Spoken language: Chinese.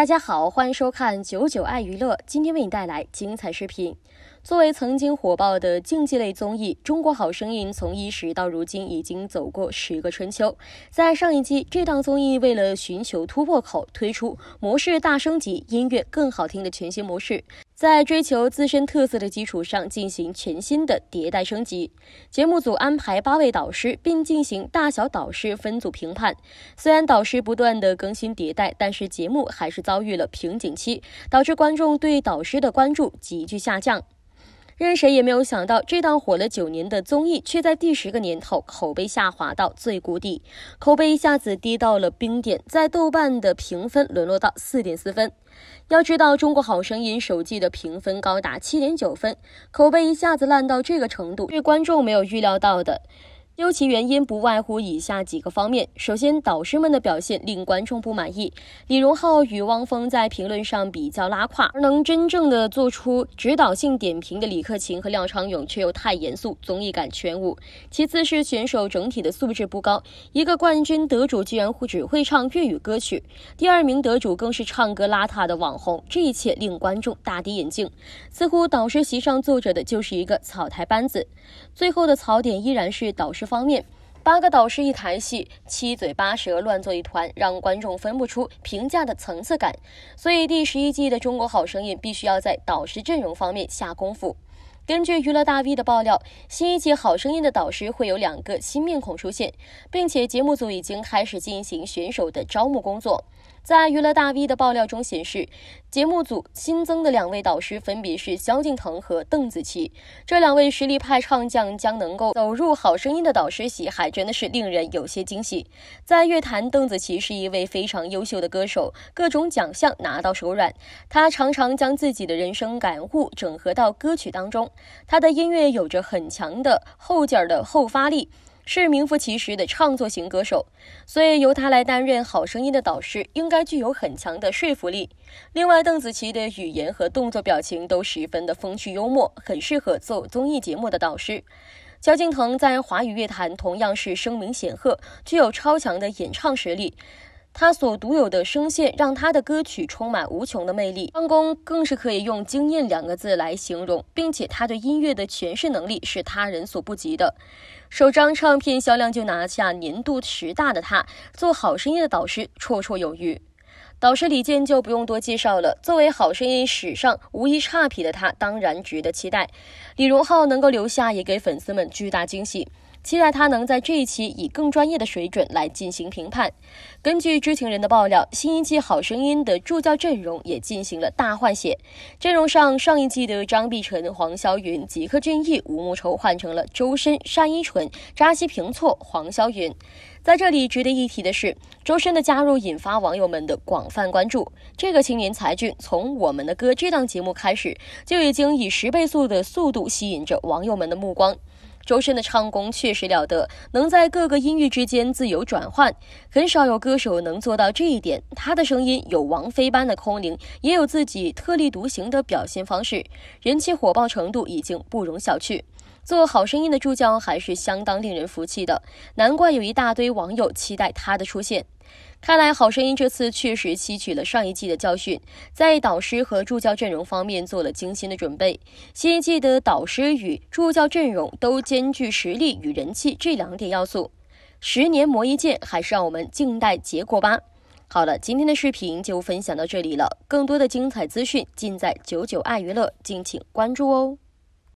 大家好，欢迎收看九九爱娱乐，今天为你带来精彩视频。作为曾经火爆的竞技类综艺，《中国好声音》从伊始到如今已经走过十个春秋。在上一季，这档综艺为了寻求突破口，推出模式大升级、音乐更好听的全新模式，在追求自身特色的基础上进行全新的迭代升级。节目组安排八位导师，并进行大小导师分组评判。虽然导师不断的更新迭代，但是节目还是遭遇了瓶颈期，导致观众对导师的关注急剧下降。任谁也没有想到，这档火了九年的综艺，却在第十个年头口碑下滑到最谷底，口碑一下子低到了冰点，在豆瓣的评分沦落到四点四分。要知道，《中国好声音》首季的评分高达七点九分，口碑一下子烂到这个程度，是观众没有预料到的。究其原因，不外乎以下几个方面：首先，导师们的表现令观众不满意。李荣浩与汪峰在评论上比较拉胯，而能真正的做出指导性点评的李克勤和廖昌永却又太严肃，综艺感全无。其次是选手整体的素质不高，一个冠军得主居然会只会唱粤语歌曲，第二名得主更是唱歌邋遢的网红，这一切令观众大跌眼镜，似乎导师席上坐着的就是一个草台班子。最后的槽点依然是导师。方面，八个导师一台戏，七嘴八舌乱作一团，让观众分不出评价的层次感。所以，第十一季的《中国好声音》必须要在导师阵容方面下功夫。根据娱乐大 V 的爆料，新一季《好声音》的导师会有两个新面孔出现，并且节目组已经开始进行选手的招募工作。在娱乐大 V 的爆料中显示，节目组新增的两位导师分别是萧敬腾和邓紫棋。这两位实力派唱将将能够走入《好声音》的导师席，还真的是令人有些惊喜。在乐坛，邓紫棋是一位非常优秀的歌手，各种奖项拿到手软。她常常将自己的人生感悟整合到歌曲当中。他的音乐有着很强的后劲儿的后发力，是名副其实的唱作型歌手，所以由他来担任《好声音》的导师，应该具有很强的说服力。另外，邓紫棋的语言和动作表情都十分的风趣幽默，很适合做综艺节目的导师。萧敬腾在华语乐坛同样是声名显赫，具有超强的演唱实力。他所独有的声线让他的歌曲充满无穷的魅力，唱功更是可以用惊艳两个字来形容，并且他对音乐的诠释能力是他人所不及的。首张唱片销量就拿下年度十大的他，做好声音的导师绰绰有余。导师李健就不用多介绍了，作为好声音史上无一差评的他，当然值得期待。李荣浩能够留下，也给粉丝们巨大惊喜。期待他能在这一期以更专业的水准来进行评判。根据知情人的爆料，新一季《好声音》的助教阵容也进行了大换血。阵容上，上一季的张碧晨、黄霄云、吉克隽逸、吴莫愁换成了周深、单依纯、扎西平措、黄霄云。在这里值得一提的是，周深的加入引发网友们的广泛关注。这个青年才俊从我们的《歌》这档节目开始，就已经以十倍速的速度吸引着网友们的目光。周深的唱功确实了得，能在各个音域之间自由转换，很少有歌手能做到这一点。他的声音有王菲般的空灵，也有自己特立独行的表现方式，人气火爆程度已经不容小觑。做好声音的助教还是相当令人服气的，难怪有一大堆网友期待他的出现。看来好声音这次确实吸取了上一季的教训，在导师和助教阵容方面做了精心的准备。新一季的导师与助教阵容都兼具实力与人气这两点要素。十年磨一剑，还是让我们静待结果吧。好了，今天的视频就分享到这里了，更多的精彩资讯尽在九九爱娱乐，敬请关注哦。